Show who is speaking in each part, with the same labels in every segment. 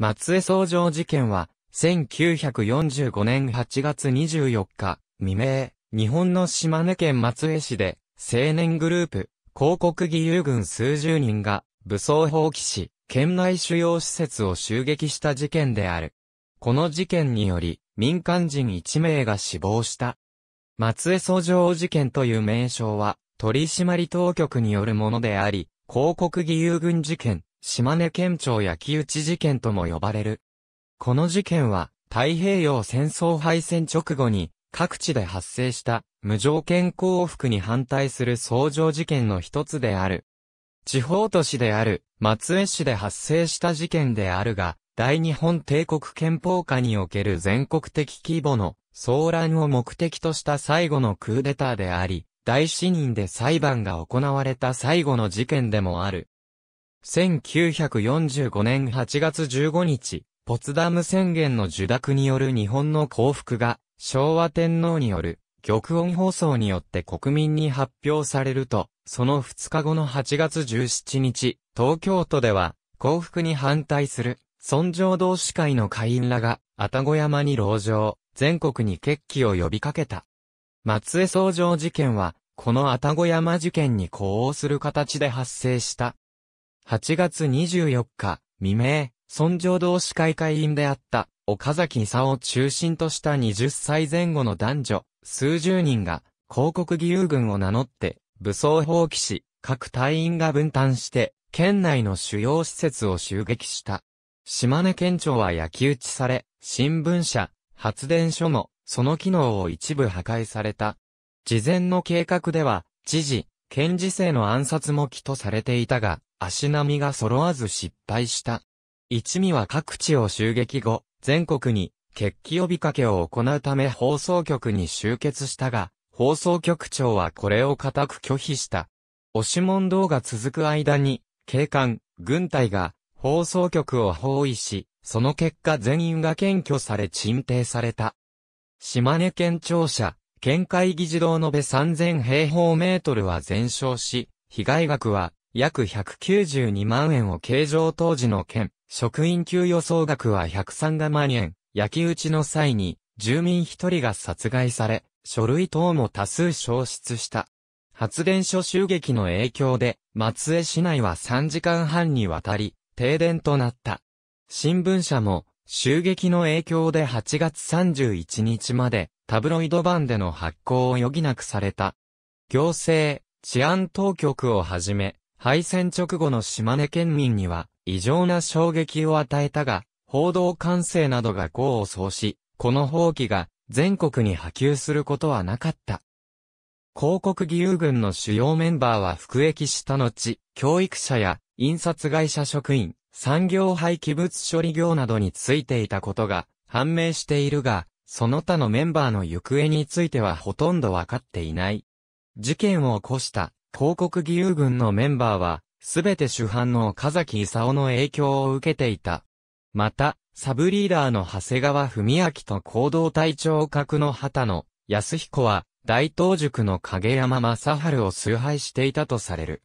Speaker 1: 松江総城事件は、1945年8月24日、未明、日本の島根県松江市で、青年グループ、広告義勇軍数十人が、武装放棄し、県内主要施設を襲撃した事件である。この事件により、民間人1名が死亡した。松江訴状事件という名称は、取締当局によるものであり、広告義勇軍事件、島根県庁焼き討ち事件とも呼ばれる。この事件は、太平洋戦争敗戦直後に、各地で発生した無条件降伏に反対する相乗事件の一つである。地方都市である松江市で発生した事件であるが、大日本帝国憲法下における全国的規模の騒乱を目的とした最後のクーデターであり、大死人で裁判が行われた最後の事件でもある。1945年8月15日、ポツダム宣言の受諾による日本の降伏が、昭和天皇による、玉音放送によって国民に発表されると、その2日後の8月17日、東京都では、降伏に反対する、尊上同志会の会員らが、あたご山に籠城、全国に決起を呼びかけた。松江総城事件は、このあたご山事件に呼応する形で発生した8月24日、未明、尊上同士会会員であった、岡崎佐を中心とした20歳前後の男女、数十人が、広告義勇軍を名乗って、武装放棄し、各隊員が分担して、県内の主要施設を襲撃した。島根県庁は焼き討ちされ、新聞社、発電所も、その機能を一部破壊された。事前の計画では、知事、検事生の暗殺も起とされていたが、足並みが揃わず失敗した。一味は各地を襲撃後、全国に決起呼びかけを行うため放送局に集結したが、放送局長はこれを固く拒否した。押し問答が続く間に、警官、軍隊が放送局を包囲し、その結果全員が検挙され鎮定された。島根県庁舎、県会議事堂延べ3000平方メートルは全焼し、被害額は約192万円を計上当時の県、職員給与総額は103万円、焼き討ちの際に住民一人が殺害され、書類等も多数消失した。発電所襲撃の影響で、松江市内は3時間半にわたり、停電となった。新聞社も、襲撃の影響で8月31日まで、タブロイド版での発行を余儀なくされた。行政、治安当局をはじめ、敗戦直後の島根県民には異常な衝撃を与えたが、報道管制などが功を奏し、この放棄が全国に波及することはなかった。広告義勇軍の主要メンバーは服役した後、教育者や印刷会社職員、産業廃棄物処理業などについていたことが判明しているが、その他のメンバーの行方についてはほとんどわかっていない。事件を起こした広告義勇軍のメンバーは、すべて主犯の岡崎勲の影響を受けていた。また、サブリーダーの長谷川文明と行動隊長格の旗野安彦は、大東塾の影山正春を崇拝していたとされる。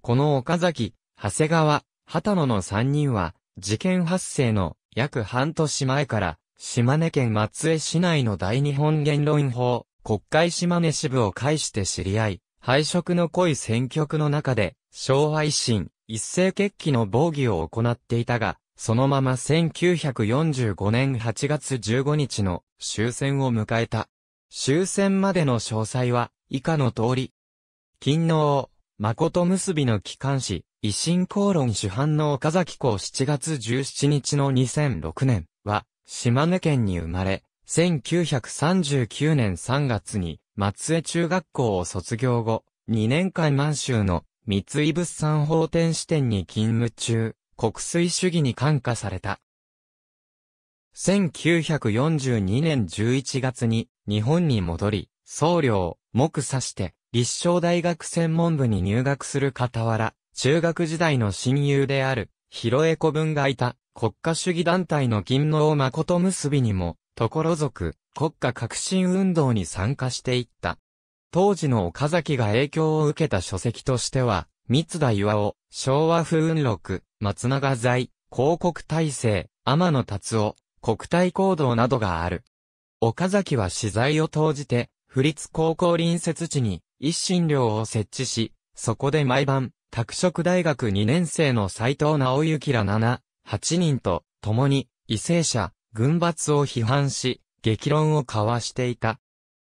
Speaker 1: この岡崎、長谷川、旗野の三人は、事件発生の約半年前から、島根県松江市内の大日本言論法、国会島根支部を介して知り合い、配色の濃い選挙区の中で、昭和維新、一斉決起の防御を行っていたが、そのまま1945年8月15日の終戦を迎えた。終戦までの詳細は、以下の通り。勤納、誠結びの機関紙、維新公論主犯の岡崎公7月17日の2006年。島根県に生まれ、1939年3月に松江中学校を卒業後、2年間満州の三井物産法店支店に勤務中、国粋主義に感化された。1942年11月に日本に戻り、僧侶を目指して立正大学専門部に入学する傍ら、中学時代の親友である、広江古文がいた国家主義団体の勤能誠結びにも、ところ族、国家革新運動に参加していった。当時の岡崎が影響を受けた書籍としては、三田岩尾、昭和風雲録、松永財、広告体制、天野達夫、国体行動などがある。岡崎は資材を投じて、府立高校隣接地に一心寮を設置し、そこで毎晩、拓殖大学2年生の斎藤直行ら7、8人と共に、異性者、軍閥を批判し、激論を交わしていた。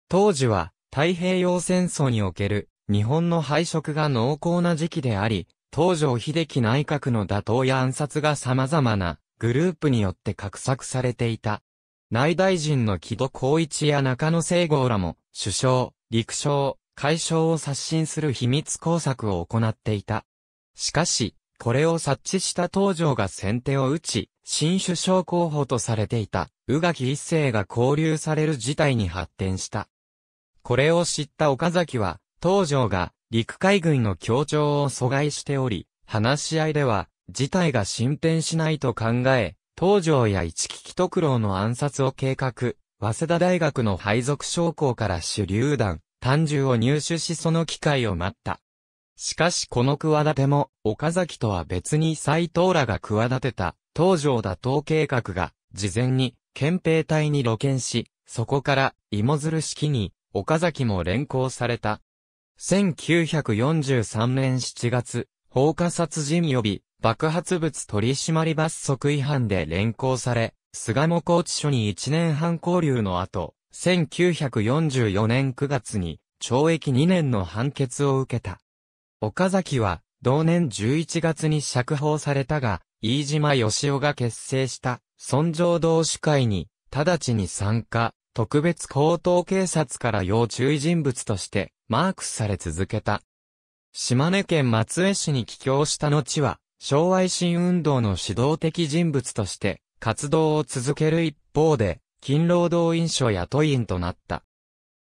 Speaker 1: 当時は、太平洋戦争における、日本の敗色が濃厚な時期であり、東条秀樹内閣の打倒や暗殺が様々な、グループによって画策されていた。内大臣の木戸光一や中野聖郷らも、首相、陸将、海将を刷新する秘密工作を行っていた。しかし、これを察知した東条が先手を打ち、新首相候補とされていた、宇垣一世が交流される事態に発展した。これを知った岡崎は、東条が陸海軍の協調を阻害しており、話し合いでは、事態が進展しないと考え、東条や一木木徳労の暗殺を計画、早稲田大学の配属将校から手榴弾、単銃を入手しその機会を待った。しかしこの企ても、岡崎とは別に斎藤らが企てた、東条打倒計画が、事前に、憲兵隊に露見し、そこから、芋づる式に、岡崎も連行された。1943年7月、放火殺人予備、爆発物取締罰則違反で連行され、菅野高知署に1年半交流の後、1944年9月に、懲役2年の判決を受けた。岡崎は、同年11月に釈放されたが、飯島義雄が結成した、尊上同士会に、直ちに参加、特別高等警察から要注意人物として、マークされ続けた。島根県松江市に帰郷した後は、昭和維新運動の指導的人物として、活動を続ける一方で、勤労動員所雇員となった。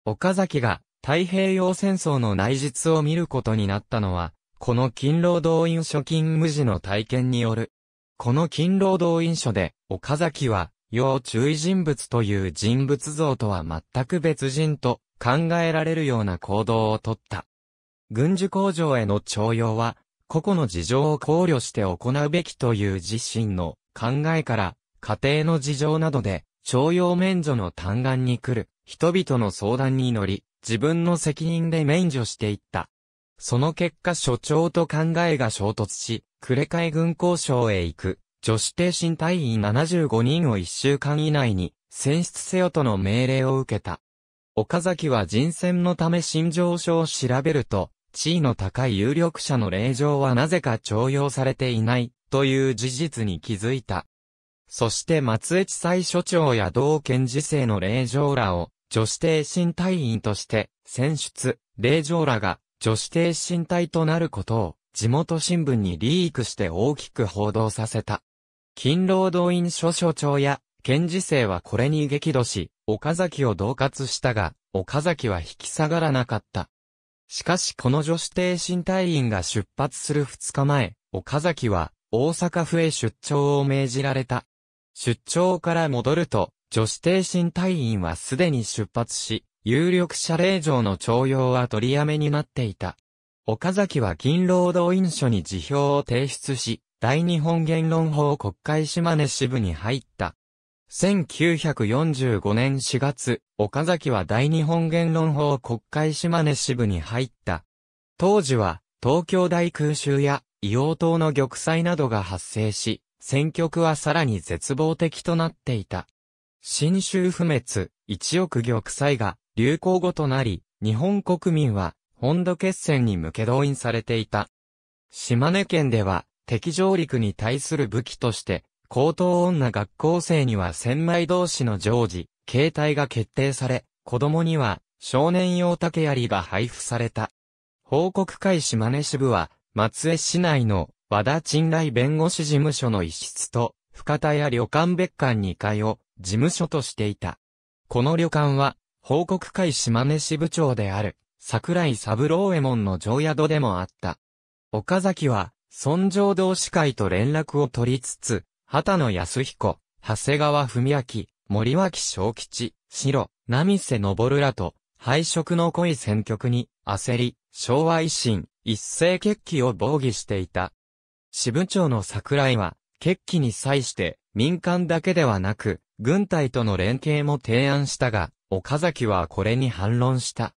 Speaker 1: 岡崎が、太平洋戦争の内実を見ることになったのは、この勤労動員書勤務時の体験による。この勤労動員所で、岡崎は、要注意人物という人物像とは全く別人と考えられるような行動をとった。軍需工場への徴用は、個々の事情を考慮して行うべきという自身の考えから、家庭の事情などで、徴用免除の嘆願に来る、人々の相談に乗り、自分の責任で免除していった。その結果所長と考えが衝突し、呉海軍交渉へ行く、女子挺身隊員75人を1週間以内に、選出せよとの命令を受けた。岡崎は人選のため心情書を調べると、地位の高い有力者の令状はなぜか徴用されていない、という事実に気づいた。そして松江地裁所長や同県次世の令状らを、女子挺身隊員として選出、令嬢らが女子挺身隊となることを地元新聞にリークして大きく報道させた。勤労動員所所長や県事政はこれに激怒し、岡崎を恫喝したが、岡崎は引き下がらなかった。しかしこの女子挺身隊員が出発する2日前、岡崎は大阪府へ出張を命じられた。出張から戻ると、女子挺身隊員はすでに出発し、有力者令状の徴用は取りやめになっていた。岡崎は銀労働員書に辞表を提出し、大日本言論法国会島根支部に入った。1945年4月、岡崎は大日本言論法国会島根支部に入った。当時は、東京大空襲や硫黄島の玉砕などが発生し、戦局はさらに絶望的となっていた。新州不滅、一億玉砕が流行語となり、日本国民は本土決戦に向け動員されていた。島根県では敵上陸に対する武器として、高等女学校生には千枚同士の常時、携帯が決定され、子供には少年用竹槍が配布された。報告会島根支部は、松江市内の和田賃来弁護士事務所の一室と、深田屋旅館別館2階を事務所としていた。この旅館は、報告会島根支部長である、桜井三郎右衛門の常宿でもあった。岡崎は、村上同士会と連絡を取りつつ、畑野康彦、長谷川文明、森脇昭吉、白、波瀬昇らと、配色の濃い選挙区に、焦り、昭和維新、一斉決起を防御していた。支部長の桜井は、決起に際して、民間だけではなく、軍隊との連携も提案したが、岡崎はこれに反論した。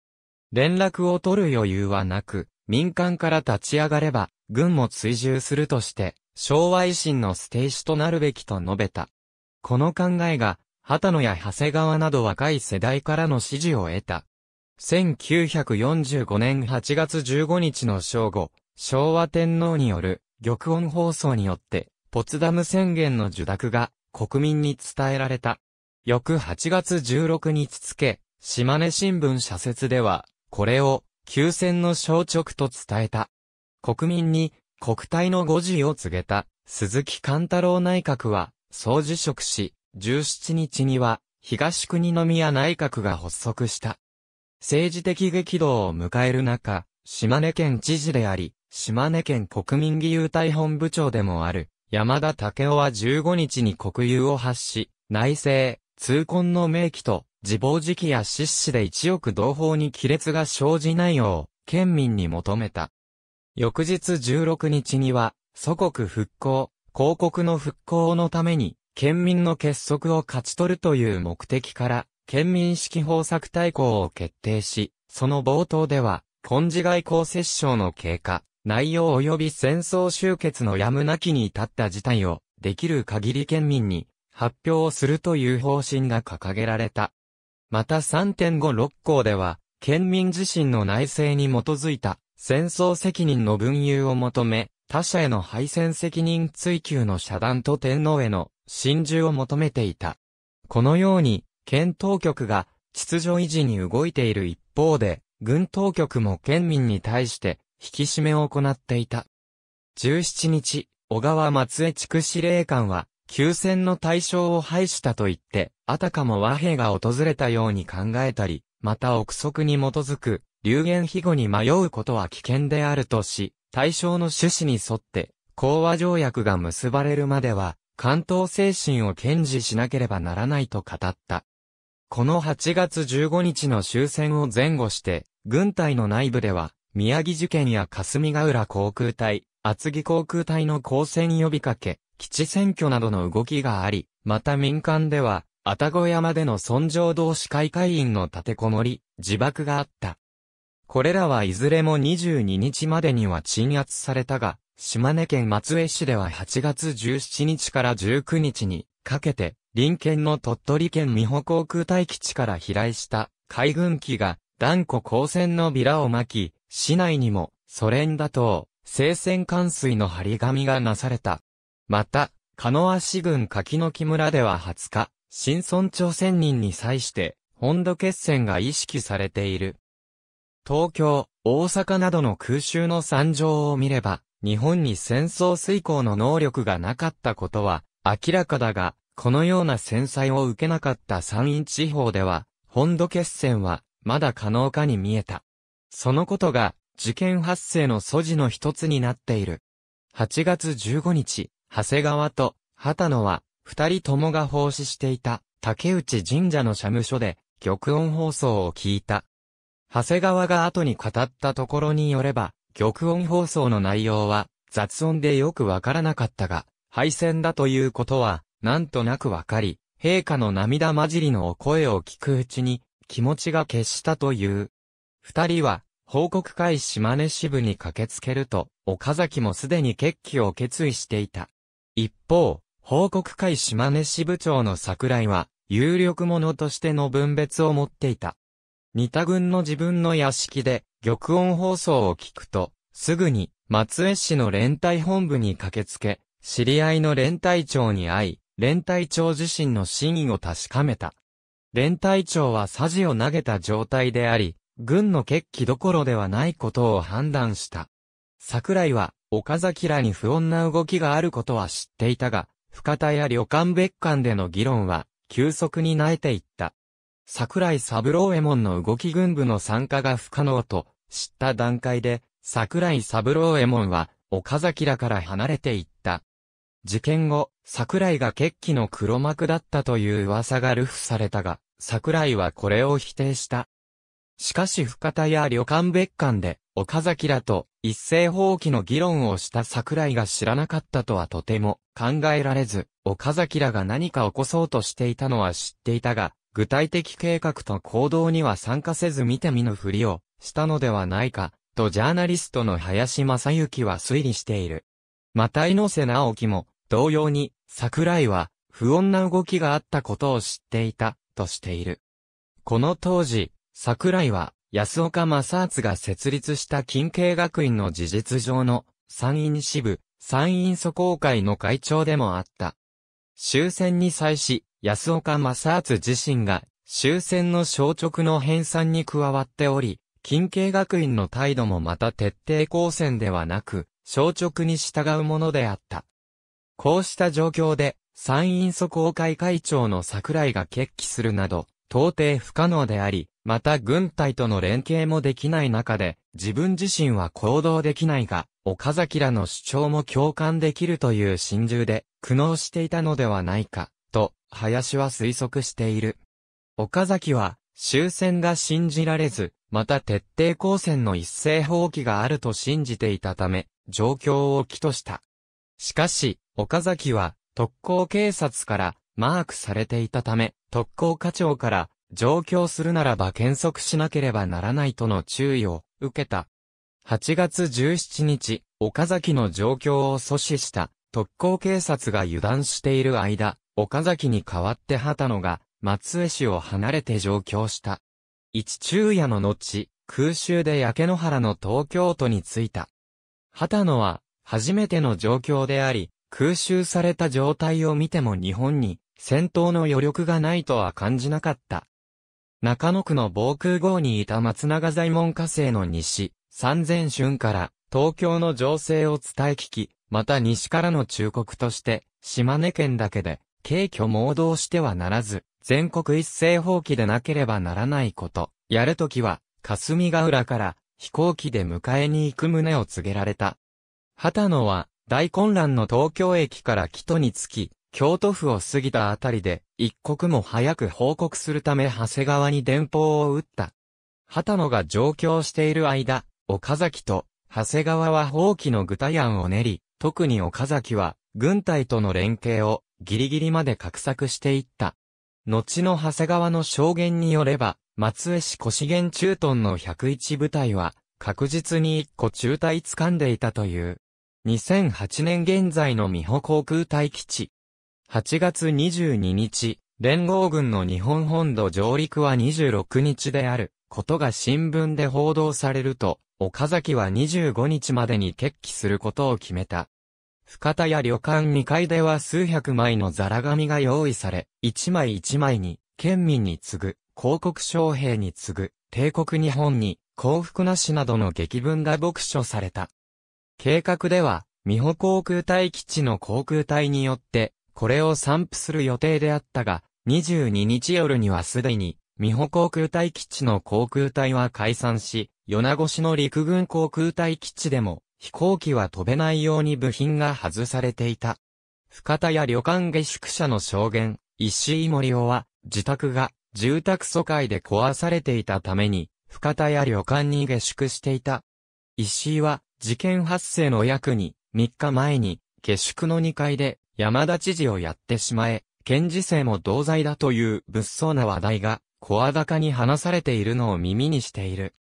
Speaker 1: 連絡を取る余裕はなく、民間から立ち上がれば、軍も追従するとして、昭和維新のステージとなるべきと述べた。この考えが、畑野や長谷川など若い世代からの支持を得た。1945年8月15日の正午、昭和天皇による玉音放送によって、ポツダム宣言の受諾が国民に伝えられた。翌8月16日付、島根新聞社説では、これを、休戦の消直と伝えた。国民に、国体の誤字を告げた、鈴木貫太郎内閣は、総辞職し、17日には、東国宮内閣が発足した。政治的激動を迎える中、島根県知事であり、島根県国民義勇隊本部長でもある、山田武雄は15日に国有を発し、内政、痛恨の明記と、自暴自棄や失死で一億同胞に亀裂が生じないよう、県民に求めた。翌日16日には、祖国復興、広告の復興のために、県民の結束を勝ち取るという目的から、県民式方策大綱を決定し、その冒頭では、根治外交折衝の経過、内容及び戦争終結のやむなきに至った事態を、できる限り県民に発表をするという方針が掲げられた。また3.56項では、県民自身の内政に基づいた戦争責任の分有を求め、他者への敗戦責任追及の遮断と天皇への真珠を求めていた。このように、県当局が秩序維持に動いている一方で、軍当局も県民に対して引き締めを行っていた。17日、小川松江地区司令官は、休戦の対象を排したと言って、あたかも和平が訪れたように考えたり、また憶測に基づく、流言飛語に迷うことは危険であるとし、対象の趣旨に沿って、講和条約が結ばれるまでは、関東精神を堅持しなければならないと語った。この8月15日の終戦を前後して、軍隊の内部では、宮城受験や霞ヶ浦航空隊、厚木航空隊の交戦呼びかけ、基地選挙などの動きがあり、また民間では、あたご山での尊上同士会会員の立てこもり、自爆があった。これらはいずれも22日までには鎮圧されたが、島根県松江市では8月17日から19日にかけて、隣県の鳥取県美保航空隊基地から飛来した海軍機が断固光戦のビラを巻き、市内にも、ソ連打倒、聖戦冠水の張り紙がなされた。また、鹿ア市郡柿の木村では20日、新村朝鮮人に際して、本土決戦が意識されている。東京、大阪などの空襲の惨状を見れば、日本に戦争遂行の能力がなかったことは明らかだが、このような戦災を受けなかった山陰地方では、本土決戦はまだ可能かに見えた。そのことが、事件発生の素地の一つになっている。8月15日、長谷川と、畑野は、二人ともが奉仕していた、竹内神社の社務所で、玉音放送を聞いた。長谷川が後に語ったところによれば、玉音放送の内容は、雑音でよくわからなかったが、敗戦だということは、なんとなくわかり、陛下の涙混じりのお声を聞くうちに、気持ちが決したという。二人は、報告会島根支部に駆けつけると、岡崎もすでに決起を決意していた。一方、報告会島根支部長の桜井は、有力者としての分別を持っていた。似た軍の自分の屋敷で、玉音放送を聞くと、すぐに、松江市の連帯本部に駆けつけ、知り合いの連隊長に会い、連隊長自身の真意を確かめた。連隊長はサジを投げた状態であり、軍の決起どころではないことを判断した。桜井は、岡崎らに不穏な動きがあることは知っていたが、深田や旅館別館での議論は、急速に慣れていった。桜井三郎右衛門の動き軍部の参加が不可能と知った段階で、桜井三郎右衛門は、岡崎らから離れていった。事件後、桜井が決起の黒幕だったという噂が流布されたが、桜井はこれを否定した。しかし深田や旅館別館で、岡崎らと一斉放棄の議論をした桜井が知らなかったとはとても考えられず、岡崎らが何か起こそうとしていたのは知っていたが、具体的計画と行動には参加せず見て見ぬふりをしたのではないか、とジャーナリストの林正幸は推理している。また猪瀬直樹も、同様に、桜井は、不穏な動きがあったことを知っていた、としている。この当時、桜井は、安岡正厚が設立した近慶学院の事実上の参院支部、参院祖公会の会長でもあった。終戦に際し、安岡正厚自身が終戦の消直の編纂に加わっており、近慶学院の態度もまた徹底抗戦ではなく、消直に従うものであった。こうした状況で、参院祖公会会長の桜井が決起するなど、到底不可能であり、また軍隊との連携もできない中で、自分自身は行動できないが、岡崎らの主張も共感できるという心中で、苦悩していたのではないか、と、林は推測している。岡崎は、終戦が信じられず、また徹底抗戦の一斉放棄があると信じていたため、状況を起とした。しかし、岡崎は、特攻警察から、マークされていたため、特攻課長から、上京するならば検索しなければならないとの注意を受けた。8月17日、岡崎の状況を阻止した特攻警察が油断している間、岡崎に代わって畑野が松江市を離れて上京した。一昼夜の後、空襲で焼け野原の東京都に着いた。畑野は初めての状況であり、空襲された状態を見ても日本に戦闘の余力がないとは感じなかった。中野区の防空壕にいた松永左衛門火星の西、三千春から東京の情勢を伝え聞き、また西からの忠告として、島根県だけで、軽挙盲導してはならず、全国一斉放棄でなければならないこと、やるときは、霞ヶ浦から飛行機で迎えに行く旨を告げられた。畑野は、大混乱の東京駅から木戸に着き、京都府を過ぎたあたりで、一刻も早く報告するため長谷川に電報を打った。畑野が上京している間、岡崎と、長谷川は放棄の具体案を練り、特に岡崎は、軍隊との連携を、ギリギリまで画策していった。後の長谷川の証言によれば、松江市越源駐屯の101部隊は、確実に一個中隊掴んでいたという。2008年現在の美保航空隊基地、8月22日、連合軍の日本本土上陸は26日である、ことが新聞で報道されると、岡崎は25日までに決起することを決めた。深田や旅館2階では数百枚のザラ紙が用意され、1枚1枚に、県民に次ぐ、広告将兵に次ぐ、帝国日本に、幸福なしなどの劇文が牧書された。計画では、美保航空隊基地の航空隊によって、これを散布する予定であったが、22日夜にはすでに、美保航空隊基地の航空隊は解散し、米子市の陸軍航空隊基地でも、飛行機は飛べないように部品が外されていた。深田や旅館下宿者の証言、石井森夫は、自宅が住宅疎開で壊されていたために、深田や旅館に下宿していた。石井は、事件発生の約に、3日前に、下宿の2階で、山田知事をやってしまえ、県事生も同罪だという物騒な話題が、声高に話されているのを耳にしている。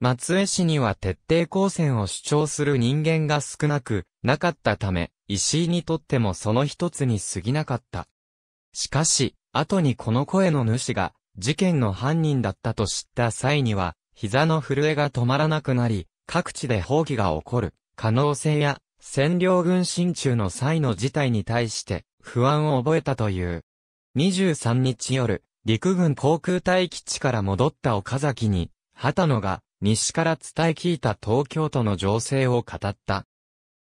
Speaker 1: 松江市には徹底抗戦を主張する人間が少なく、なかったため、石井にとってもその一つに過ぎなかった。しかし、後にこの声の主が、事件の犯人だったと知った際には、膝の震えが止まらなくなり、各地で放棄が起こる可能性や占領軍進駐の際の事態に対して不安を覚えたという。23日夜、陸軍航空隊基地から戻った岡崎に、畑野が西から伝え聞いた東京都の情勢を語った。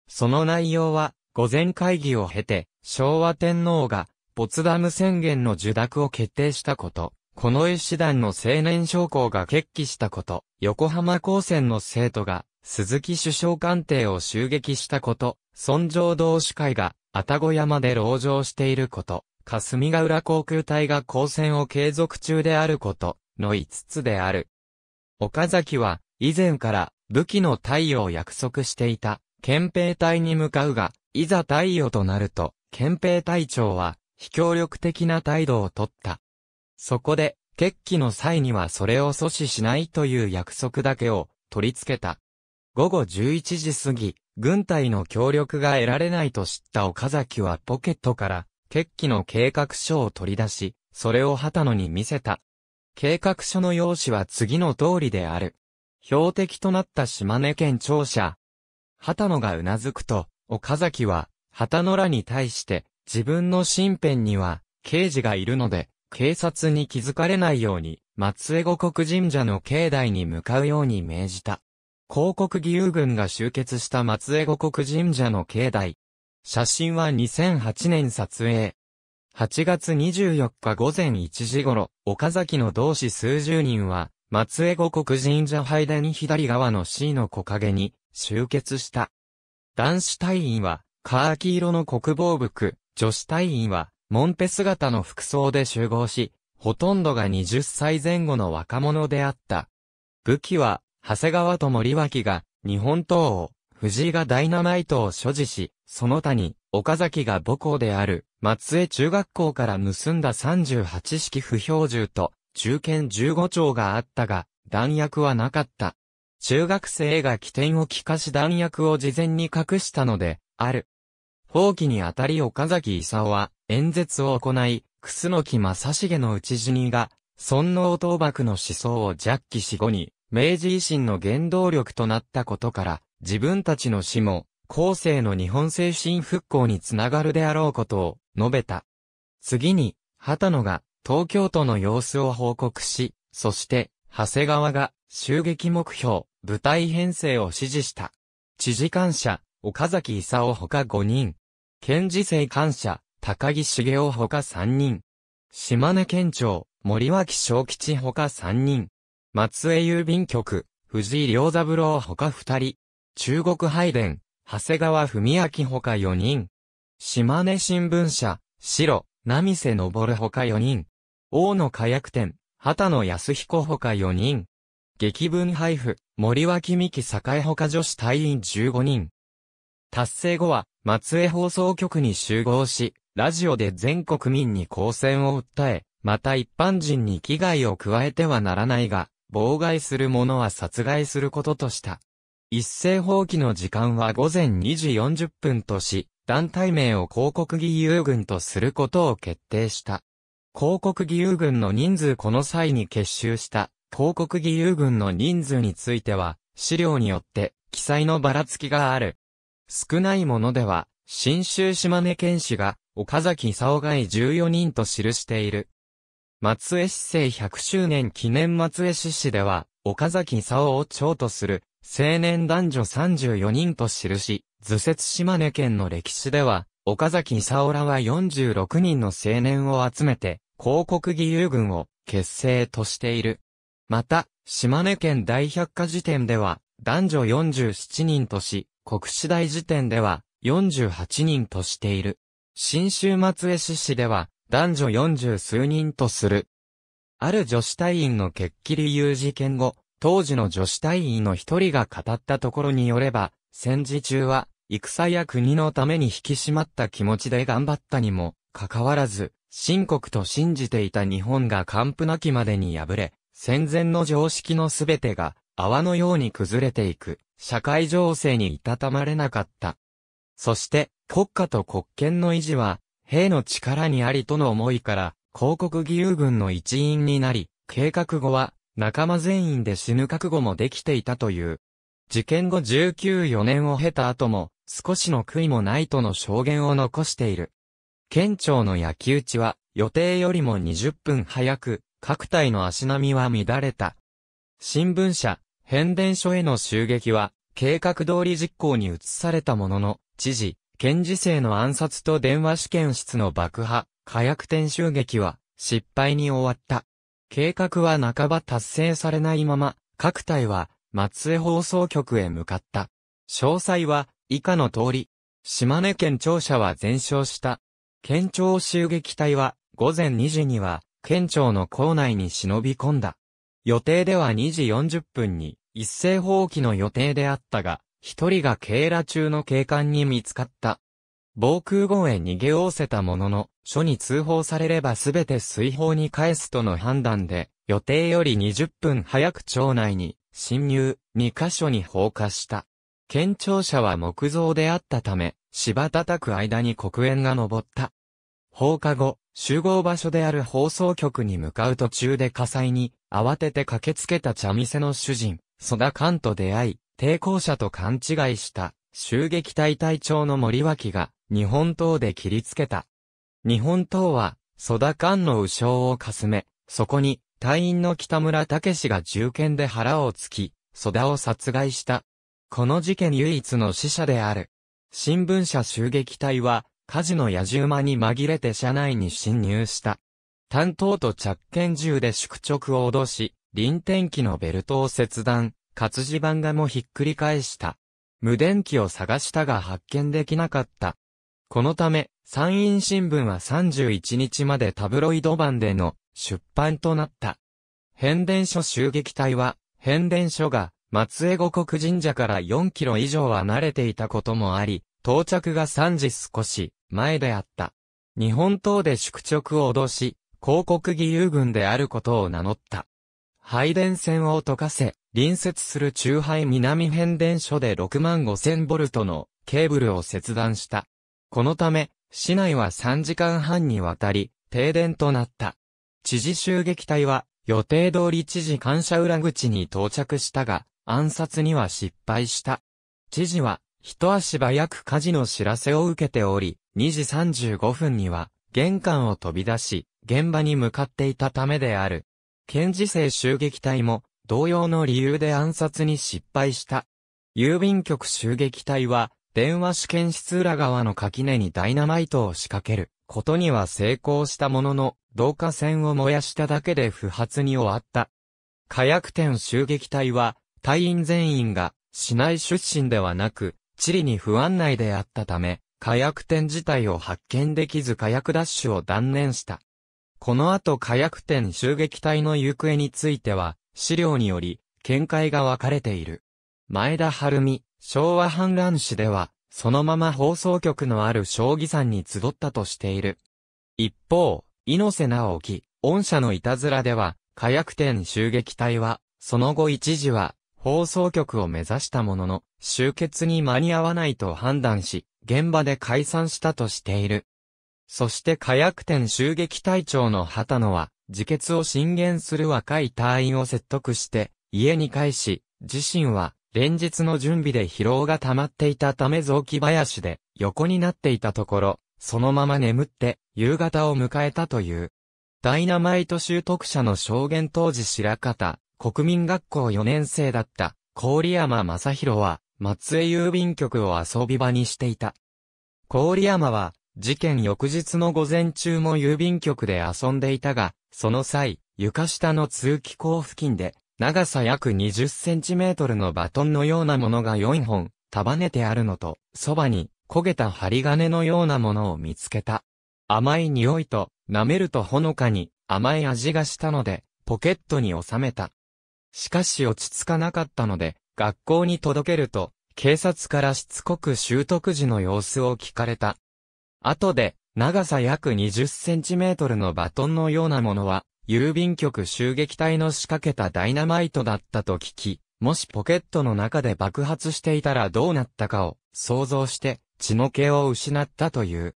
Speaker 1: その内容は、午前会議を経て、昭和天皇が、ポツダム宣言の受諾を決定したこと、この師団の青年将校が決起したこと、横浜高専の生徒が、鈴木首相官邸を襲撃したこと、尊上同志会が、愛ご山で籠城していること、霞ヶ浦航空隊が交戦を継続中であること、の5つである。岡崎は、以前から武器の太陽を約束していた、憲兵隊に向かうが、いざ太陽となると、憲兵隊長は、非協力的な態度をとった。そこで、決起の際にはそれを阻止しないという約束だけを取り付けた。午後11時過ぎ、軍隊の協力が得られないと知った岡崎はポケットから、決起の計画書を取り出し、それを畑野に見せた。計画書の用紙は次の通りである。標的となった島根県庁舎。畑野がうなずくと、岡崎は、畑野らに対して、自分の身辺には、刑事がいるので、警察に気づかれないように、松江五国神社の境内に向かうように命じた。広告義勇軍が集結した松江五国神社の境内。写真は2008年撮影。8月24日午前1時頃、岡崎の同志数十人は、松江五国神社拝殿左側の C の木陰に集結した。男子隊員は、カーキ色の国防服、女子隊員は、モンペ姿の服装で集合し、ほとんどが20歳前後の若者であった。武器は、長谷川と森脇が、日本刀を、藤井がダイナマイトを所持し、その他に、岡崎が母校である、松江中学校から盗んだ38式不標銃と、中堅15丁があったが、弾薬はなかった。中学生が起点を利かし弾薬を事前に隠したので、ある。放棄にあたり岡崎勲は、演説を行い、楠木正成の討地死にが、尊王倒幕の思想を弱気し後に、明治維新の原動力となったことから、自分たちの死も、後世の日本精神復興につながるであろうことを述べた。次に、畑野が東京都の様子を報告し、そして、長谷川が襲撃目標、部隊編成を指示した。知事官舎、岡崎勲ほか5人。県事制官舎、高木茂雄ほか3人。島根県庁、森脇昭吉ほか3人。松江郵便局、藤井良三郎他二人、中国拝殿、長谷川文明他四人、島根新聞社、白、波瀬昇他四人、大野火薬店、畑野康彦他四人、劇文配布、森脇美希栄他女子隊員15人。達成後は、松江放送局に集合し、ラジオで全国民に抗戦を訴え、また一般人に危害を加えてはならないが、妨害する者は殺害することとした。一斉放棄の時間は午前2時40分とし、団体名を広告義勇軍とすることを決定した。広告義勇軍の人数この際に結集した広告義勇軍の人数については、資料によって記載のばらつきがある。少ないものでは、新州島根県市が岡崎勲外14人と記している。松江市政100周年記念松江市市では、岡崎竿を長とする、青年男女34人と記し、図説島根県の歴史では、岡崎竿らは46人の青年を集めて、広告義勇軍を結成としている。また、島根県大百科辞典では、男女47人とし、国史大辞典では、48人としている。新州松江市市では、男女四十数人とする。ある女子隊員の決起理由事件後、当時の女子隊員の一人が語ったところによれば、戦時中は、戦や国のために引き締まった気持ちで頑張ったにも、かかわらず、深刻と信じていた日本が完膚なきまでに敗れ、戦前の常識のすべてが、泡のように崩れていく、社会情勢にいたたまれなかった。そして、国家と国権の維持は、兵の力にありとの思いから、広告義勇軍の一員になり、計画後は、仲間全員で死ぬ覚悟もできていたという。事件後194年を経た後も、少しの悔いもないとの証言を残している。県庁の焼き打ちは、予定よりも20分早く、各隊の足並みは乱れた。新聞社、変電所への襲撃は、計画通り実行に移されたものの、知事、検事生の暗殺と電話試験室の爆破、火薬転襲撃は失敗に終わった。計画は半ば達成されないまま、各隊は松江放送局へ向かった。詳細は以下の通り、島根県庁舎は全焼した。県庁襲撃隊は午前2時には県庁の構内に忍び込んだ。予定では2時40分に一斉放棄の予定であったが、一人が警ら中の警官に見つかった。防空壕へ逃げおせたものの、署に通報されればすべて水砲に返すとの判断で、予定より20分早く町内に侵入、2カ所に放火した。県庁舎は木造であったため、芝叩く間に黒煙が昇った。放課後、集合場所である放送局に向かう途中で火災に、慌てて駆けつけた茶店の主人、曽田勘と出会い、抵抗者と勘違いした襲撃隊隊長の森脇が日本刀で切りつけた。日本刀は、蘇田艦の右将をかすめ、そこに隊員の北村武史が銃剣で腹を突き、蘇田を殺害した。この事件唯一の死者である。新聞社襲撃隊は、火事の野獣馬に紛れて車内に侵入した。担当と着剣銃で宿直を脅し、臨転機のベルトを切断、活字版画もひっくり返した。無電気を探したが発見できなかった。このため、山陰新聞は31日までタブロイド版での出版となった。変電所襲撃隊は、変電所が松江五国神社から4キロ以上は慣れていたこともあり、到着が3時少し前であった。日本刀で宿直を脅し、広告義勇軍であることを名乗った。配電線を溶かせ、隣接する中配南変電所で6万5000ボルトのケーブルを切断した。このため、市内は3時間半にわたり、停電となった。知事襲撃隊は、予定通り知事感謝裏口に到着したが、暗殺には失敗した。知事は、一足早く火事の知らせを受けており、2時35分には、玄関を飛び出し、現場に向かっていたためである。検事制襲撃隊も同様の理由で暗殺に失敗した。郵便局襲撃隊は電話試験室裏側の垣根にダイナマイトを仕掛けることには成功したものの、導火線を燃やしただけで不発に終わった。火薬店襲撃隊は隊員全員が市内出身ではなく、地理に不安内であったため、火薬店自体を発見できず火薬ダッシュを断念した。この後火薬店襲撃隊の行方については、資料により、見解が分かれている。前田晴美、昭和反乱史では、そのまま放送局のある将棋山に集ったとしている。一方、猪瀬直樹、御社のいたずらでは、火薬店襲撃隊は、その後一時は、放送局を目指したものの、終結に間に合わないと判断し、現場で解散したとしている。そして火薬店襲撃隊長の畑野は、自決を進言する若い隊員を説得して、家に帰し、自身は、連日の準備で疲労が溜まっていたため雑木林で、横になっていたところ、そのまま眠って、夕方を迎えたという。ダイナマイト習得者の証言当時白方、国民学校4年生だった、郡山正宏は、松江郵便局を遊び場にしていた。郡山は、事件翌日の午前中も郵便局で遊んでいたが、その際、床下の通気口付近で、長さ約20センチメートルのバトンのようなものが4本、束ねてあるのと、そばに、焦げた針金のようなものを見つけた。甘い匂いと、舐めるとほのかに、甘い味がしたので、ポケットに収めた。しかし落ち着かなかったので、学校に届けると、警察からしつこく習得時の様子を聞かれた。後で、長さ約20センチメートルのバトンのようなものは、郵便局襲撃隊の仕掛けたダイナマイトだったと聞き、もしポケットの中で爆発していたらどうなったかを想像して血の気を失ったという。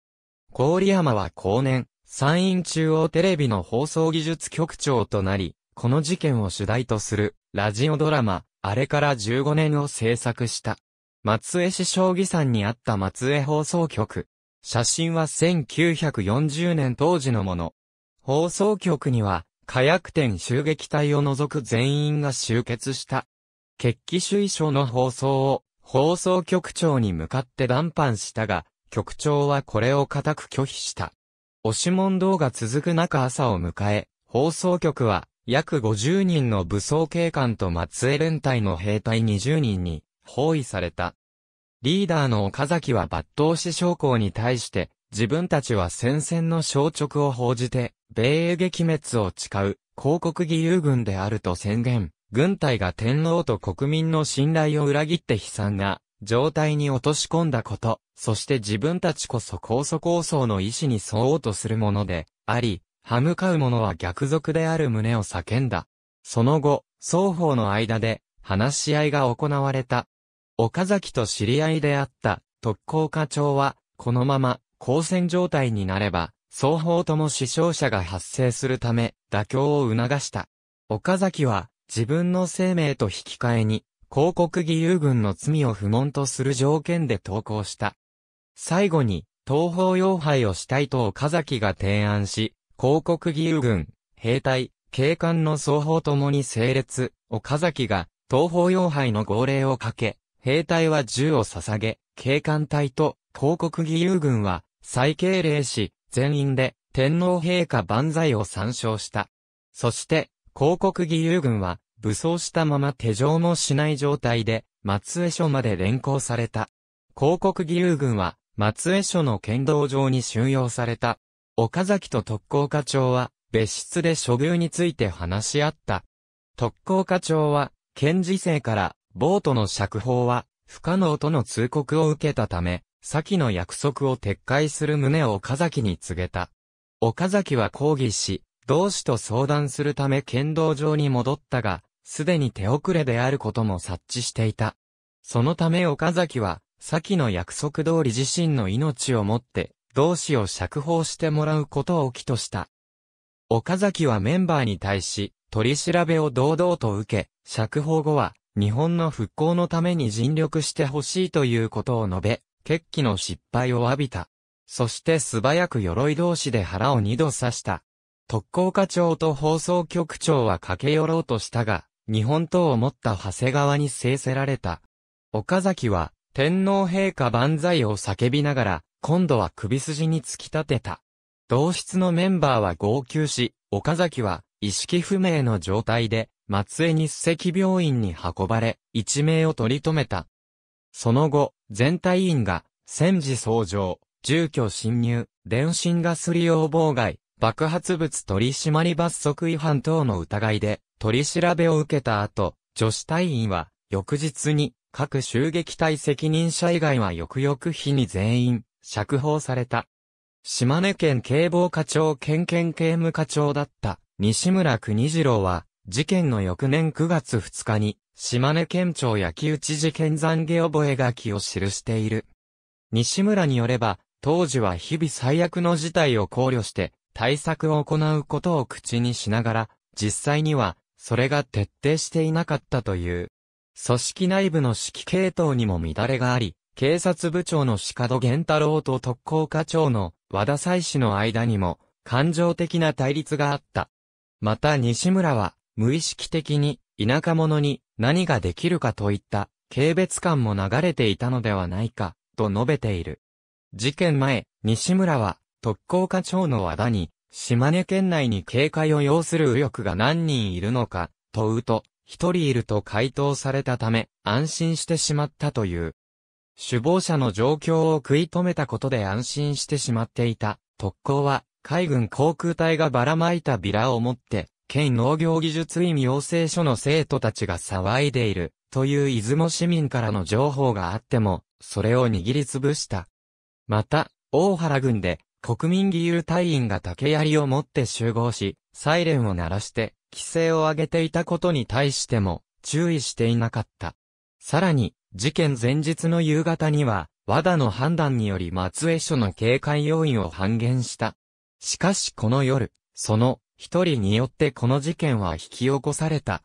Speaker 1: 郡山は後年、山陰中央テレビの放送技術局長となり、この事件を主題とするラジオドラマ、あれから15年を制作した。松江市将棋山にあった松江放送局、写真は1940年当時のもの。放送局には、火薬店襲撃隊を除く全員が集結した。決起主書の放送を、放送局長に向かって談判したが、局長はこれを固く拒否した。押し問答が続く中朝を迎え、放送局は、約50人の武装警官と松江連隊の兵隊20人に、包囲された。リーダーの岡崎は抜刀師将校に対して、自分たちは戦線の消直を報じて、米英撃滅を誓う、広告義勇軍であると宣言。軍隊が天皇と国民の信頼を裏切って悲惨な状態に落とし込んだこと、そして自分たちこそ高祖構想の意思に沿おうとするもので、あり、歯向かう者は逆賊である旨を叫んだ。その後、双方の間で、話し合いが行われた。岡崎と知り合いであった特攻課長は、このまま交戦状態になれば、双方とも死傷者が発生するため、妥協を促した。岡崎は、自分の生命と引き換えに、広告義勇軍の罪を不問とする条件で投降した。最後に、東方要配をしたいと岡崎が提案し、広告義勇軍、兵隊、警官の双方ともに整列、岡崎が、東方要配の号令をかけ、兵隊は銃を捧げ、警官隊と広告義勇軍は再敬礼し、全員で天皇陛下万歳を参照した。そして、広告義勇軍は武装したまま手錠もしない状態で松江署まで連行された。広告義勇軍は松江署の剣道場に収容された。岡崎と特攻課長は別室で処遇について話し合った。特攻課長は、県事世からボートの釈放は不可能との通告を受けたため、先の約束を撤回する旨を岡崎に告げた。岡崎は抗議し、同志と相談するため剣道場に戻ったが、すでに手遅れであることも察知していた。そのため岡崎は、先の約束通り自身の命をもって、同志を釈放してもらうことを起とした。岡崎はメンバーに対し、取り調べを堂々と受け、釈放後は、日本の復興のために尽力してほしいということを述べ、決起の失敗を詫びた。そして素早く鎧同士で腹を二度刺した。特攻課長と放送局長は駆け寄ろうとしたが、日本刀を持った長谷川に制せられた。岡崎は、天皇陛下万歳を叫びながら、今度は首筋に突き立てた。同室のメンバーは号泣し、岡崎は、意識不明の状態で、松江日赤病院に運ばれ、一命を取り留めた。その後、全体員が、戦時相乗、住居侵入、電信ガス利用妨害、爆発物取締罰則違反等の疑いで、取り調べを受けた後、女子隊員は、翌日に、各襲撃隊責任者以外は翌々日に全員、釈放された。島根県警防課長県県警務課長だった、西村国次郎は、事件の翌年9月2日に、島根県庁焼き討ち事件懺悔覚書を記している。西村によれば、当時は日々最悪の事態を考慮して、対策を行うことを口にしながら、実際には、それが徹底していなかったという。組織内部の指揮系統にも乱れがあり、警察部長の鹿戸玄太郎と特攻課長の和田祭司の間にも、感情的な対立があった。また西村は、無意識的に、田舎者に何ができるかといった、軽蔑感も流れていたのではないか、と述べている。事件前、西村は、特攻課長の和田に、島根県内に警戒を要する右翼が何人いるのか、問うと、一人いると回答されたため、安心してしまったという。首謀者の状況を食い止めたことで安心してしまっていた、特攻は、海軍航空隊がばらまいたビラを持って、県農業技術院養成所の生徒たちが騒いでいる、という出雲市民からの情報があっても、それを握りつぶした。また、大原郡で、国民義勇隊員が竹槍を持って集合し、サイレンを鳴らして、規制を上げていたことに対しても、注意していなかった。さらに、事件前日の夕方には、和田の判断により松江署の警戒要員を半減した。しかしこの夜、その、一人によってこの事件は引き起こされた。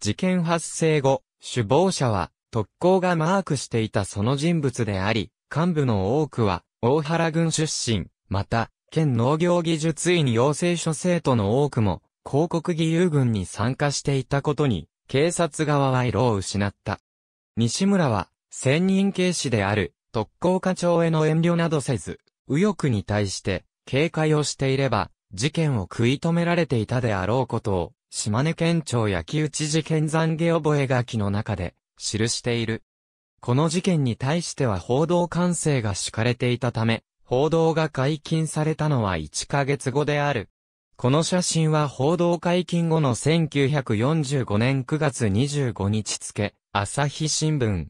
Speaker 1: 事件発生後、首謀者は特攻がマークしていたその人物であり、幹部の多くは大原軍出身、また、県農業技術院養成所生徒の多くも、広告義勇軍に参加していたことに、警察側は色を失った。西村は、専任警視である、特攻課長への遠慮などせず、右翼に対して、警戒をしていれば、事件を食い止められていたであろうことを、島根県庁焼打事件懺悔覚書の中で、記している。この事件に対しては報道管制が敷かれていたため、報道が解禁されたのは1ヶ月後である。この写真は報道解禁後の1945年9月25日付、朝日新聞。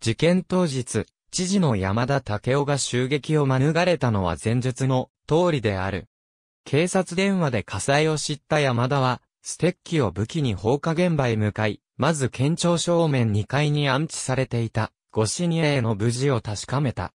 Speaker 1: 事件当日、知事の山田武雄が襲撃を免れたのは前述の通りである。警察電話で火災を知った山田は、ステッキを武器に放火現場へ向かい、まず県庁正面2階に安置されていた、御神衛の無事を確かめた。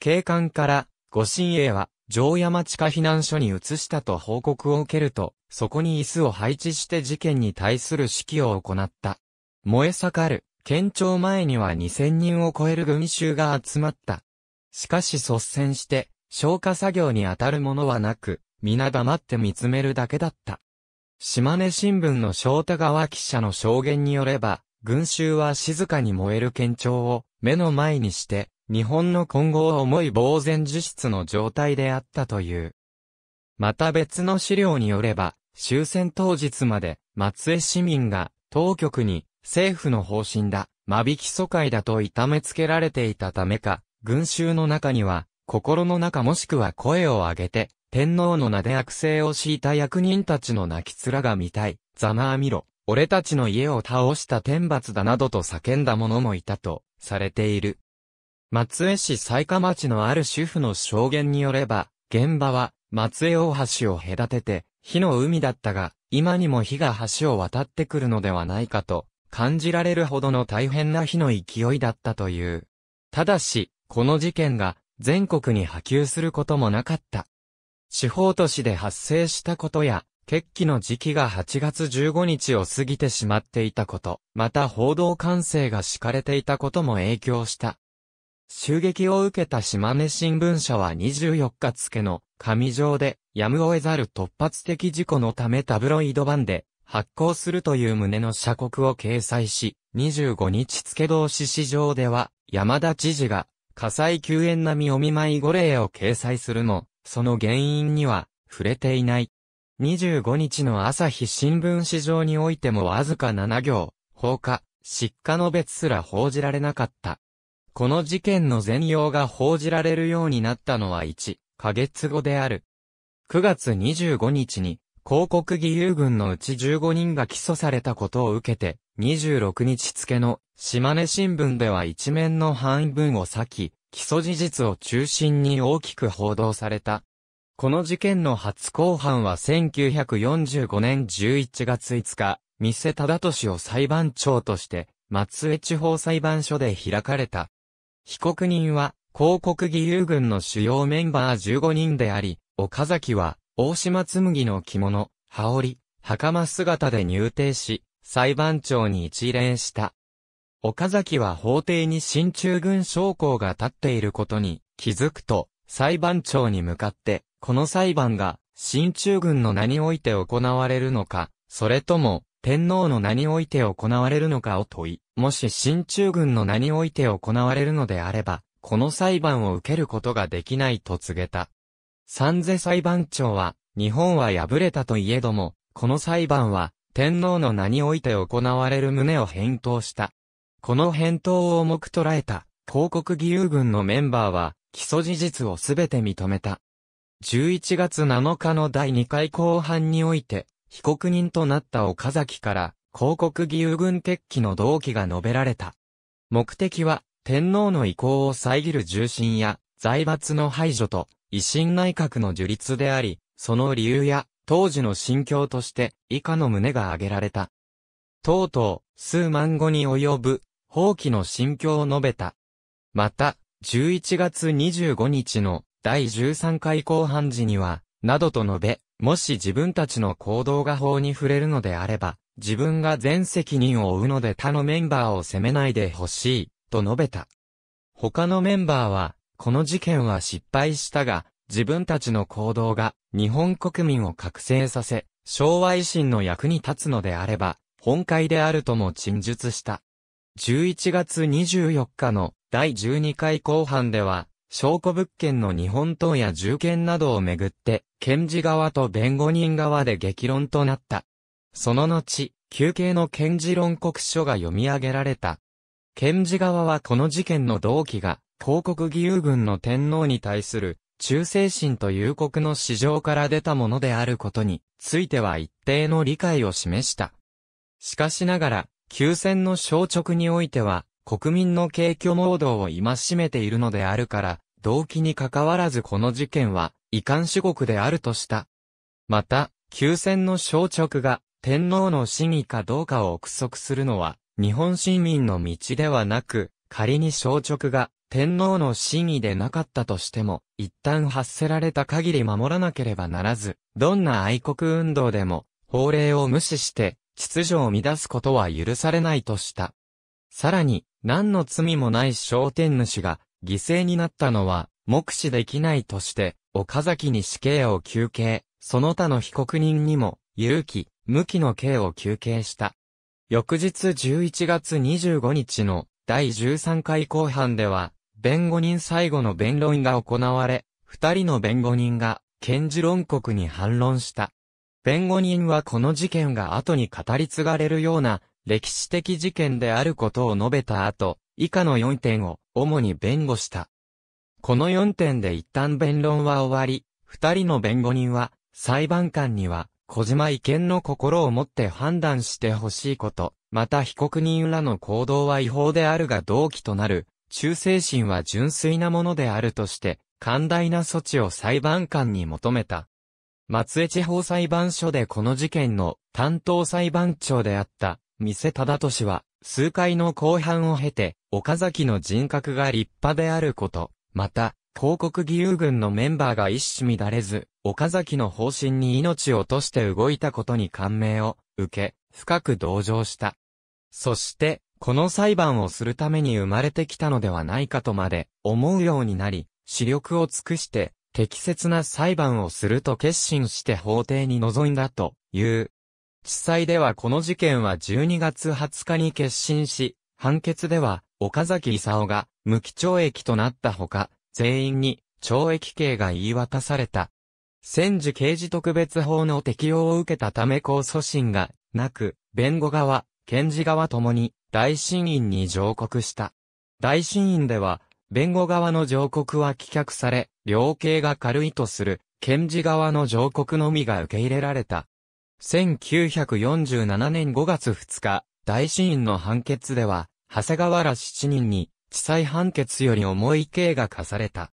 Speaker 1: 警官から、御神衛は、城山地下避難所に移したと報告を受けると、そこに椅子を配置して事件に対する指揮を行った。燃え盛る、県庁前には2000人を超える群衆が集まった。しかし率先して、消火作業に当たるものはなく、皆黙って見つめるだけだった。島根新聞の翔太川記者の証言によれば、群衆は静かに燃える県庁を目の前にして、日本の今後を思い呆然自失の状態であったという。また別の資料によれば、終戦当日まで、松江市民が、当局に、政府の方針だ、間引き疎開だと痛めつけられていたためか、群衆の中には、心の中もしくは声を上げて、天皇の名で悪性を敷いた役人たちの泣き面が見たい。ざまあミろ。俺たちの家を倒した天罰だなどと叫んだ者もいたと、されている。松江市西下町のある主婦の証言によれば、現場は松江大橋を隔てて、火の海だったが、今にも火が橋を渡ってくるのではないかと、感じられるほどの大変な火の勢いだったという。ただし、この事件が全国に波及することもなかった。地方都市で発生したことや、決起の時期が8月15日を過ぎてしまっていたこと、また報道管制が敷かれていたことも影響した。襲撃を受けた島根新聞社は24日付の上条で、やむを得ざる突発的事故のためタブロイド版で発行するという旨の社告を掲載し、25日付同志市場では、山田知事が火災救援並みお見舞い御礼を掲載するも、その原因には触れていない。25日の朝日新聞市場においてもわずか7行、放火、失火の別すら報じられなかった。この事件の全容が報じられるようになったのは1、ヶ月後である。9月25日に、広告義勇軍のうち15人が起訴されたことを受けて、26日付の島根新聞では一面の範囲分を割き、基礎事実を中心に大きく報道された。この事件の初公判は1945年11月5日、三瀬忠俊を裁判長として、松江地方裁判所で開かれた。被告人は、広告義勇軍の主要メンバー15人であり、岡崎は、大島紬の着物、羽織、袴姿で入廷し、裁判長に一礼した。岡崎は法廷に新中軍将校が立っていることに気づくと、裁判長に向かって、この裁判が新中軍の名において行われるのか、それとも天皇の名において行われるのかを問い、もし新中軍の名において行われるのであれば、この裁判を受けることができないと告げた。三世裁判長は、日本は敗れたといえども、この裁判は、天皇の名において行われる旨を返答した。この返答を重く捉えた、広告義勇軍のメンバーは、基礎事実をすべて認めた。11月7日の第2回後半において、被告人となった岡崎から、広告義勇軍決起の動機が述べられた。目的は、天皇の意向を遮る重心や、財閥の排除と、維新内閣の樹立であり、その理由や、当時の心境として、以下の旨が挙げられた。とうとう、数万語に及ぶ、放棄の心境を述べた。また、11月25日の第13回後半時には、などと述べ、もし自分たちの行動が法に触れるのであれば、自分が全責任を負うので他のメンバーを責めないでほしい、と述べた。他のメンバーは、この事件は失敗したが、自分たちの行動が日本国民を覚醒させ、昭和維新の役に立つのであれば、本会であるとも陳述した。11月24日の第12回後半では、証拠物件の日本刀や銃剣などをめぐって、検事側と弁護人側で激論となった。その後、休憩の検事論告書が読み上げられた。検事側はこの事件の動機が、広告義勇軍の天皇に対する、忠誠心という国の市場から出たものであることについては一定の理解を示した。しかしながら、休戦の消直においては、国民の景挙モードを今占めているのであるから、動機に関わらずこの事件は、遺憾主国であるとした。また、休戦の消直が、天皇の真意かどうかを憶測するのは、日本市民の道ではなく、仮に消直が、天皇の真意でなかったとしても、一旦発せられた限り守らなければならず、どんな愛国運動でも、法令を無視して、秩序を乱すことは許されないとした。さらに、何の罪もない商店主が犠牲になったのは、目視できないとして、岡崎に死刑を求刑、その他の被告人にも、有期、無期の刑を求刑した。翌日11月25日の第13回公判では、弁護人最後の弁論が行われ、二人の弁護人が、検事論告に反論した。弁護人はこの事件が後に語り継がれるような歴史的事件であることを述べた後、以下の4点を主に弁護した。この4点で一旦弁論は終わり、二人の弁護人は裁判官には小島意見の心を持って判断してほしいこと、また被告人らの行動は違法であるが動機となる、忠誠心は純粋なものであるとして、寛大な措置を裁判官に求めた。松江地方裁判所でこの事件の担当裁判長であった、三瀬忠俊は、数回の公判を経て、岡崎の人格が立派であること、また、広告義勇軍のメンバーが一糸乱れず、岡崎の方針に命を落として動いたことに感銘を受け、深く同情した。そして、この裁判をするために生まれてきたのではないかとまで思うようになり、視力を尽くして適切な裁判をすると決心して法廷に臨んだという。地裁ではこの事件は12月20日に決心し、判決では岡崎勲が無期懲役となったほか、全員に懲役刑が言い渡された。戦時刑事特別法の適用を受けたため控訴審がなく、弁護側、検事側ともに大審院に上告した。大審院では、弁護側の上告は棄却され、量刑が軽いとする、検事側の上告のみが受け入れられた。1947年5月2日、大審院の判決では、長谷川ら7人に、地裁判決より重い刑が課された。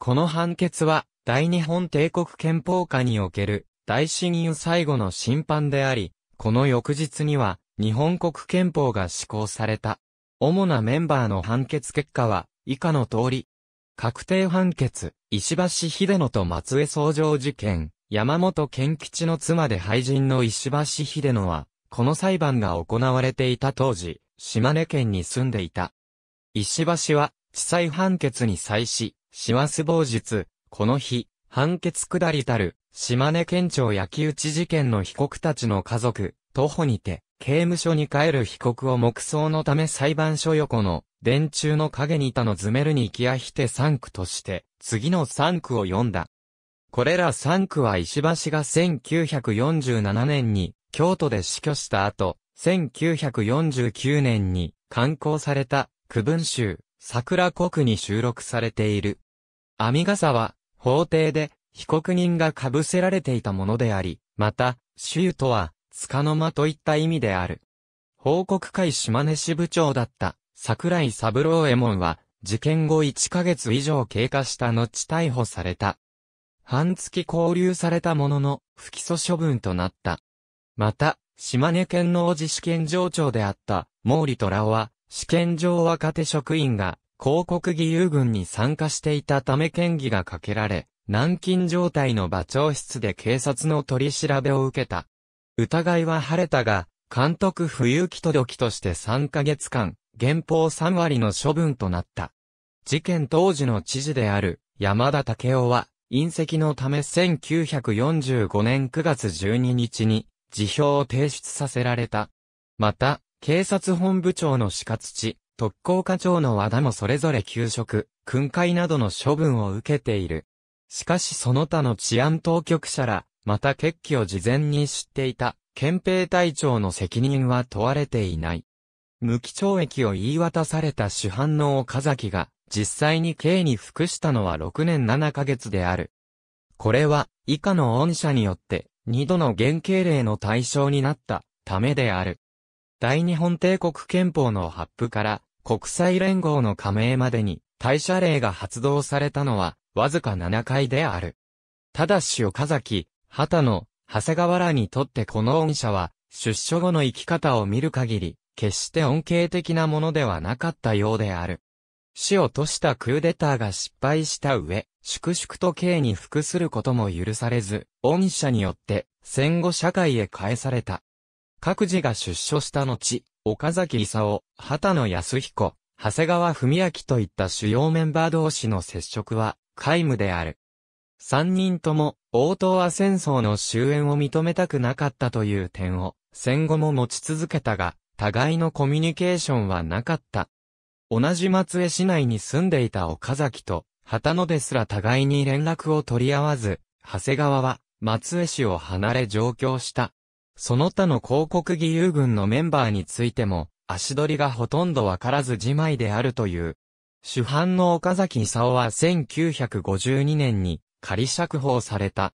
Speaker 1: この判決は、大日本帝国憲法下における、大審院最後の審判であり、この翌日には、日本国憲法が施行された。主なメンバーの判決結果は、以下の通り。確定判決、石橋秀野と松江総上事件、山本健吉の妻で廃人の石橋秀野は、この裁判が行われていた当時、島根県に住んでいた。石橋は、地裁判決に際し、師走某日、この日、判決下りたる、島根県庁焼き討ち事件の被告たちの家族、徒歩にて、刑務所に帰る被告を黙想のため裁判所横の電柱の影にいたのズメルニキアヒテ三区として、次の三区を読んだ。これら三区は石橋が1947年に京都で死去した後、1949年に刊行された区分集、桜国に収録されている。網笠は、法廷で被告人が被せられていたものであり、また、州とは、束の間といった意味である。報告会島根支部長だった桜井三郎右衛門は、事件後1ヶ月以上経過した後逮捕された。半月拘留されたものの、不起訴処分となった。また、島根県の王子試験場長であった、毛利虎は、試験場若手職員が、広告義勇軍に参加していたため県議がかけられ、軟禁状態の場長室で警察の取り調べを受けた。疑いは晴れたが、監督不勇気届きとして3ヶ月間、原法3割の処分となった。事件当時の知事である山田武雄は、隕石のため1945年9月12日に辞表を提出させられた。また、警察本部長の鹿土、特攻課長の和田もそれぞれ休職、訓戒などの処分を受けている。しかしその他の治安当局者ら、また決起を事前に知っていた、憲兵隊長の責任は問われていない。無期懲役を言い渡された主犯の岡崎が、実際に刑に服したのは6年7ヶ月である。これは、以下の恩赦によって、二度の原刑令の対象になったためである。大日本帝国憲法の発布から国際連合の加盟までに大社令が発動されたのはわずか7回である。ただし岡崎、畑野、長谷川らにとってこの恩赦は出所後の生き方を見る限り決して恩恵的なものではなかったようである。死をとしたクーデターが失敗した上、粛々と刑に服することも許されず、恩赦によって戦後社会へ返された。各自が出所した後、岡崎勲、畑野康彦、長谷川文明といった主要メンバー同士の接触は、皆無である。三人とも、応答は戦争の終焉を認めたくなかったという点を、戦後も持ち続けたが、互いのコミュニケーションはなかった。同じ松江市内に住んでいた岡崎と、旗野ですら互いに連絡を取り合わず、長谷川は、松江市を離れ上京した。その他の広告義勇軍のメンバーについても、足取りがほとんどわからず自前であるという。主犯の岡崎勲は1952年に仮釈放された。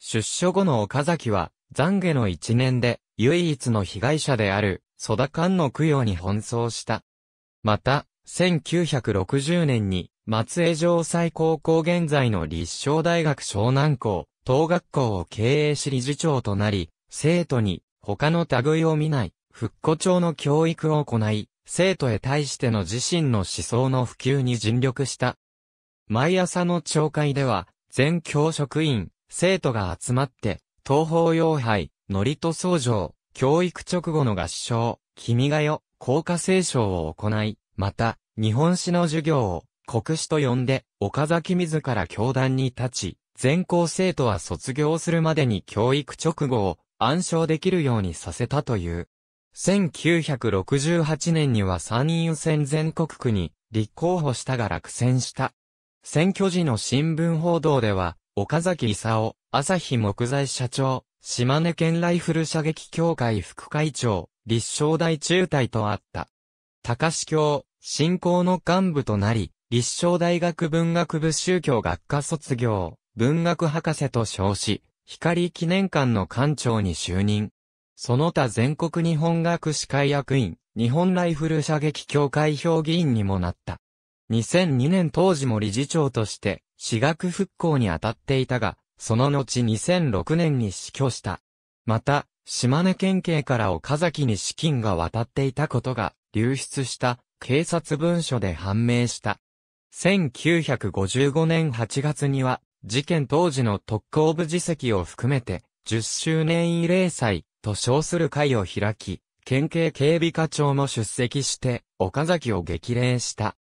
Speaker 1: 出所後の岡崎は、懺悔の一年で、唯一の被害者である蘇田間の供養に奔走した。また、1960年に、松江城西高校現在の立正大学湘南校、東学校を経営し理事長となり、生徒に、他の類を見ない、復古町の教育を行い、生徒へ対しての自身の思想の普及に尽力した。毎朝の町会では、全教職員、生徒が集まって、東方洋杯、祝詞相乗、教育直後の合唱、君がよ、校歌聖唱を行い、また、日本史の授業を国史と呼んで、岡崎自ら教壇に立ち、全校生徒は卒業するまでに教育直後を暗唱できるようにさせたという。1968年には参院選全国区に立候補したが落選した。選挙時の新聞報道では、岡崎勲、朝日木材社長、島根県ライフル射撃協会副会長、立正大中隊とあった。高志教、信仰の幹部となり、立正大学文学部宗教学科卒業、文学博士と称し、光記念館の館長に就任。その他全国日本学士会役員、日本ライフル射撃協会評議員にもなった。2002年当時も理事長として、私学復興に当たっていたが、その後2006年に死去した。また、島根県警から岡崎に資金が渡っていたことが流出した警察文書で判明した。1955年8月には、事件当時の特攻部次席を含めて、10周年慰霊祭と称する会を開き、県警警備課長も出席して、岡崎を激励した。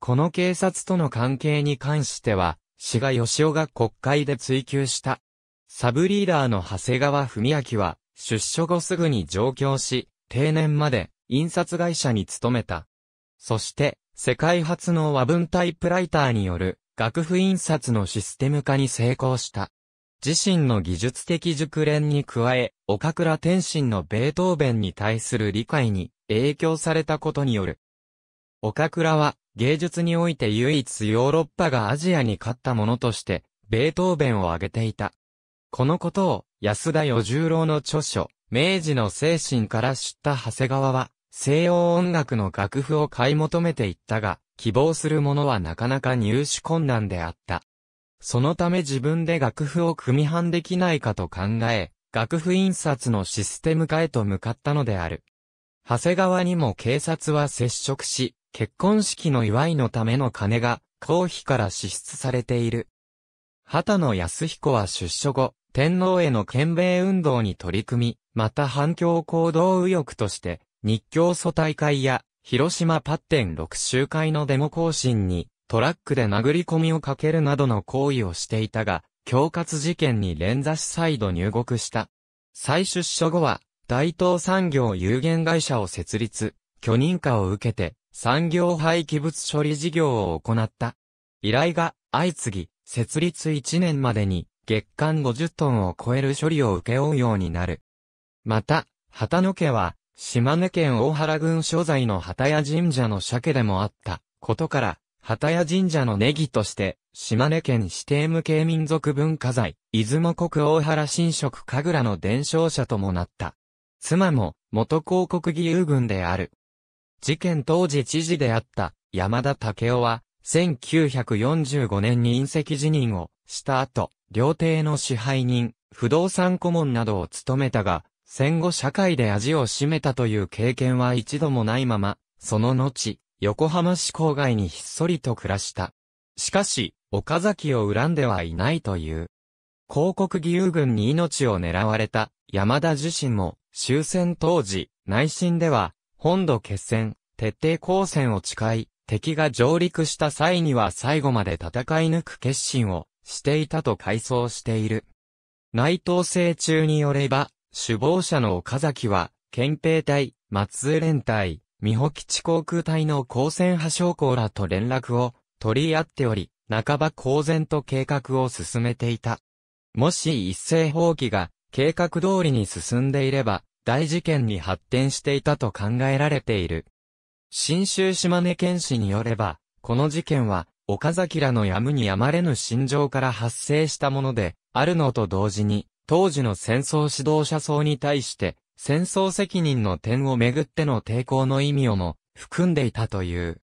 Speaker 1: この警察との関係に関しては、志賀義雄が国会で追及した。サブリーダーの長谷川文明は、出所後すぐに上京し、定年まで印刷会社に勤めた。そして、世界初の和文タイプライターによる楽譜印刷のシステム化に成功した。自身の技術的熟練に加え、岡倉天心のベートーベンに対する理解に影響されたことによる岡倉は、芸術において唯一ヨーロッパがアジアに勝ったものとして、ベートーベンを挙げていた。このことを、安田与十郎の著書、明治の精神から知った長谷川は、西洋音楽の楽譜を買い求めていったが、希望するものはなかなか入手困難であった。そのため自分で楽譜を組版できないかと考え、楽譜印刷のシステム化へと向かったのである。長谷川にも警察は接触し、結婚式の祝いのための金が、公費から支出されている。畑野康彦は出所後、天皇への懸命運動に取り組み、また反共行動右翼として、日教組大会や、広島パッテン6集会のデモ行進に、トラックで殴り込みをかけるなどの行為をしていたが、恐喝事件に連座し再度入国した。再出所後は、大東産業有限会社を設立、許認可を受けて、産業廃棄物処理事業を行った。依頼が相次ぎ、設立1年までに月間50トンを超える処理を請け負うようになる。また、旗野家は、島根県大原郡所在の旗屋神社の鮭でもあったことから、旗屋神社のネギとして、島根県指定無形民族文化財、出雲国大原神職神楽の伝承者ともなった。妻も、元広告義勇軍である。事件当時知事であった山田武雄は、1945年に隕石辞任をした後、料亭の支配人、不動産顧問などを務めたが、戦後社会で味を占めたという経験は一度もないまま、その後、横浜市郊外にひっそりと暮らした。しかし、岡崎を恨んではいないという。広告義勇軍に命を狙われた山田自身も終戦当時、内心では本土決戦、徹底抗戦を誓い、敵が上陸した際には最後まで戦い抜く決心をしていたと回想している。内藤政中によれば、首謀者の岡崎は、憲兵隊、松江連隊、美保基地航空隊の高専派将校らと連絡を取り合っており、半ば公然と計画を進めていた。もし一斉放棄が計画通りに進んでいれば、大事件に発展していたと考えられている。新州島根県市によれば、この事件は、岡崎らのやむにやまれぬ心情から発生したもので、あるのと同時に、当時の戦争指導者層に対して、戦争責任の点をめぐっての抵抗の意味をも含んでいたという。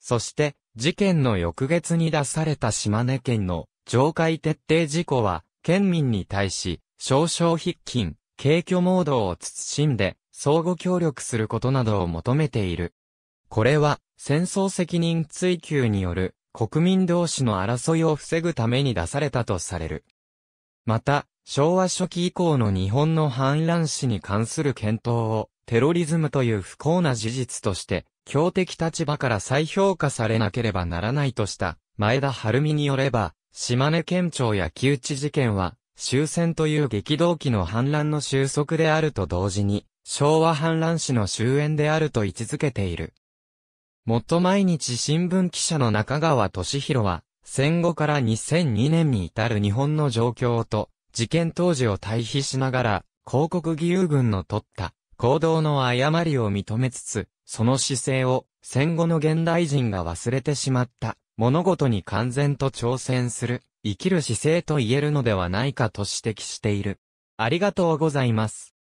Speaker 1: そして、事件の翌月に出された島根県の上海徹底事故は、県民に対し、少々筆金、軽挙モードを慎んで、相互協力することなどを求めている。これは、戦争責任追及による、国民同士の争いを防ぐために出されたとされる。また、昭和初期以降の日本の反乱史に関する検討を、テロリズムという不幸な事実として、強敵立場から再評価されなければならないとした、前田晴美によれば、島根県庁や木内事件は、終戦という激動期の反乱の収束であると同時に、昭和反乱史の終焉であると位置づけている。もっと毎日新聞記者の中川俊弘は、戦後から2002年に至る日本の状況と、事件当時を対比しながら、広告義勇軍の取った行動の誤りを認めつつ、その姿勢を戦後の現代人が忘れてしまった物事に完全と挑戦する生きる姿勢と言えるのではないかと指摘している。ありがとうございます。